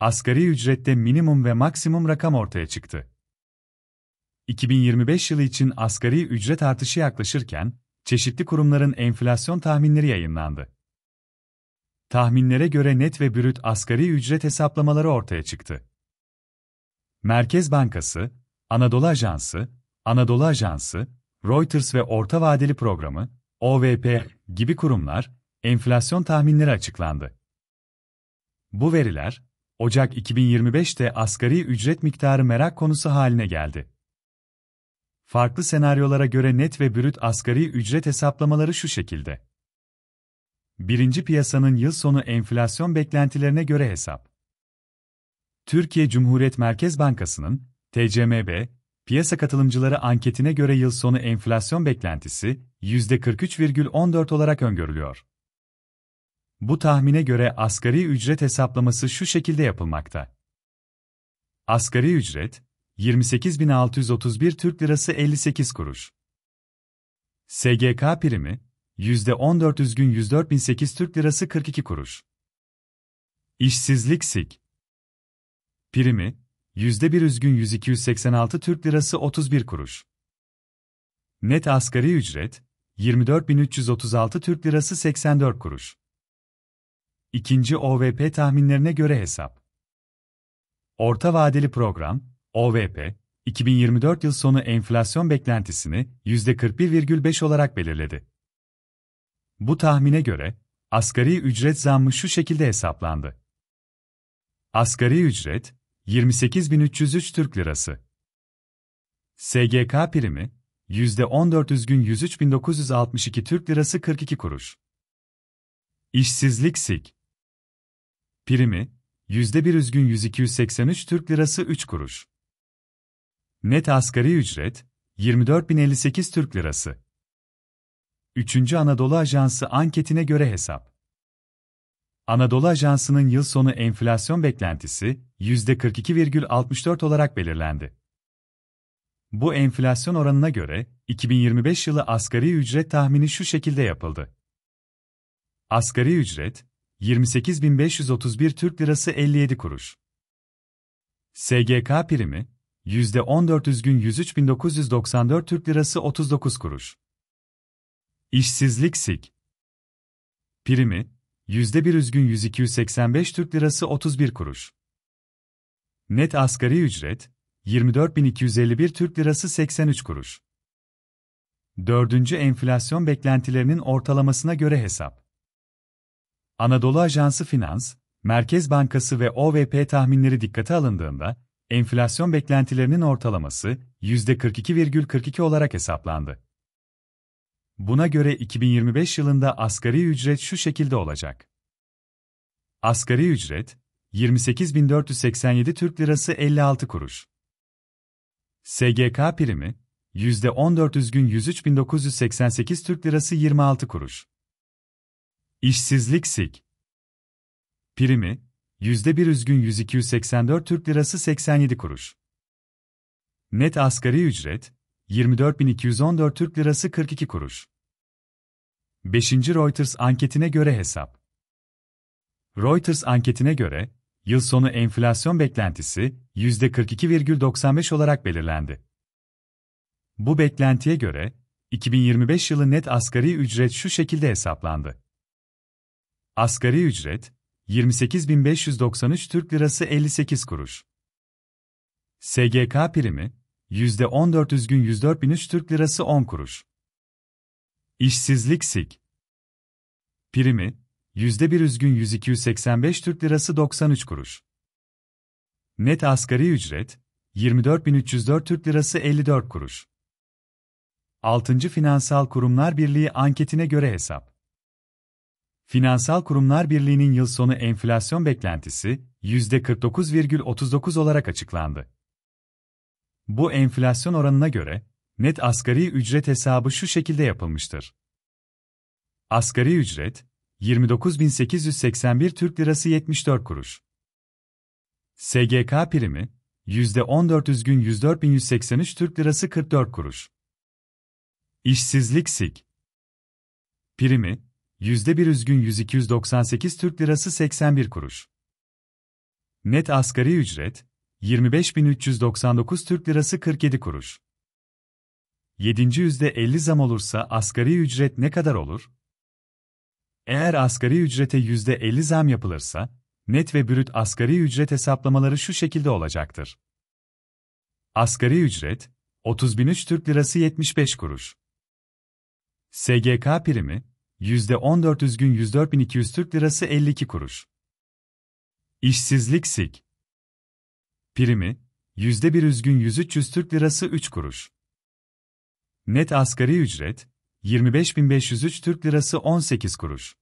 asgari ücrette minimum ve maksimum rakam ortaya çıktı. 2025 yılı için asgari ücret artışı yaklaşırken, çeşitli kurumların enflasyon tahminleri yayınlandı. Tahminlere göre net ve brüt asgari ücret hesaplamaları ortaya çıktı. Merkez Bankası, Anadolu Ajansı, Anadolu Ajansı, Reuters ve Orta Vadeli Programı, OVP gibi kurumlar, enflasyon tahminleri açıklandı. Bu veriler, Ocak 2025'te asgari ücret miktarı merak konusu haline geldi. Farklı senaryolara göre net ve bürüt asgari ücret hesaplamaları şu şekilde. Birinci piyasanın yıl sonu enflasyon beklentilerine göre hesap. Türkiye Cumhuriyet Merkez Bankası'nın TCMB piyasa katılımcıları anketine göre yıl sonu enflasyon beklentisi %43,14 olarak öngörülüyor. Bu tahmine göre asgari ücret hesaplaması şu şekilde yapılmakta. Asgari ücret 28.631 Türk Lirası 58 kuruş. SGK primi %14 üzgün 104.008 Türk Lirası 42 kuruş. İşsizlik SİK primi %1 üzgün 1286 Türk Lirası 31 kuruş. Net asgari ücret 24.336 Türk Lirası 84 kuruş. İkinci OVP tahminlerine göre hesap. Orta vadeli program, OVP, 2024 yıl sonu enflasyon beklentisini %41,5 olarak belirledi. Bu tahmine göre, asgari ücret zammı şu şekilde hesaplandı. Asgari ücret, 28.303 Türk Lirası. SGK primi, %14 üzgün 103.962 Türk Lirası 42 kuruş. İşsizlik SİK, Primi, %1 üzgün 1283 Türk Lirası 3 kuruş. Net asgari ücret, 24.058 Türk Lirası. 3. Anadolu Ajansı anketine göre hesap. Anadolu Ajansı'nın yıl sonu enflasyon beklentisi %42,64 olarak belirlendi. Bu enflasyon oranına göre 2025 yılı asgari ücret tahmini şu şekilde yapıldı. Asgari ücret 28.531 Türk Lirası 57 kuruş. SGK primi, %14 gün 103.994 Türk Lirası 39 kuruş. İşsizlik SİK. Primi, %1 gün 1285 Türk Lirası 31 kuruş. Net asgari ücret, 24.251 Türk Lirası 83 kuruş. Dördüncü enflasyon beklentilerinin ortalamasına göre hesap. Anadolu Ajansı Finans, Merkez Bankası ve OVP tahminleri dikkate alındığında, enflasyon beklentilerinin ortalaması %42,42 olarak hesaplandı. Buna göre 2025 yılında asgari ücret şu şekilde olacak. Asgari ücret 28.487 Türk Lirası 56 kuruş. SGK primi %14 103.988 Türk Lirası 26 kuruş. İşsizlik sik. Primi, bir üzgün 1284 Türk Lirası 87 kuruş. Net asgari ücret, 24.214 Türk Lirası 42 kuruş. 5. Reuters anketine göre hesap. Reuters anketine göre, yıl sonu enflasyon beklentisi %42,95 olarak belirlendi. Bu beklentiye göre, 2025 yılı net asgari ücret şu şekilde hesaplandı. Asgari ücret 28.593 Türk Lirası 58 kuruş. SGK primi %14 üzgün 104.003 Türk Lirası 10 kuruş. İşsizlik SİK primi %1 üzgün 1285 Türk Lirası 93 kuruş. Net asgari ücret 24304 Türk Lirası 54 kuruş. 6. Finansal Kurumlar Birliği anketine göre hesap Finansal Kurumlar Birliği'nin yıl sonu enflasyon beklentisi %49,39 olarak açıklandı. Bu enflasyon oranına göre net asgari ücret hesabı şu şekilde yapılmıştır. Asgari ücret 29.881 Türk Lirası 74 kuruş. SGK primi %14 gün 104.183 Türk Lirası 44 kuruş. İşsizlik SİK primi %1 üzgün 100-298 Türk Lirası 81 kuruş. Net asgari ücret, 25.399 Türk Lirası 47 kuruş. 7. %50 zam olursa asgari ücret ne kadar olur? Eğer asgari ücrete yüzde %50 zam yapılırsa, net ve brüt asgari ücret hesaplamaları şu şekilde olacaktır. Asgari ücret, 30.003 Türk Lirası 75 kuruş. SGK primi, %14 üzgün 104.200 Türk Lirası 52 kuruş. İşsizlik sik. Primi, %1 üzgün 103 Türk Lirası 3 kuruş. Net asgari ücret, 25.503 Türk Lirası 18 kuruş.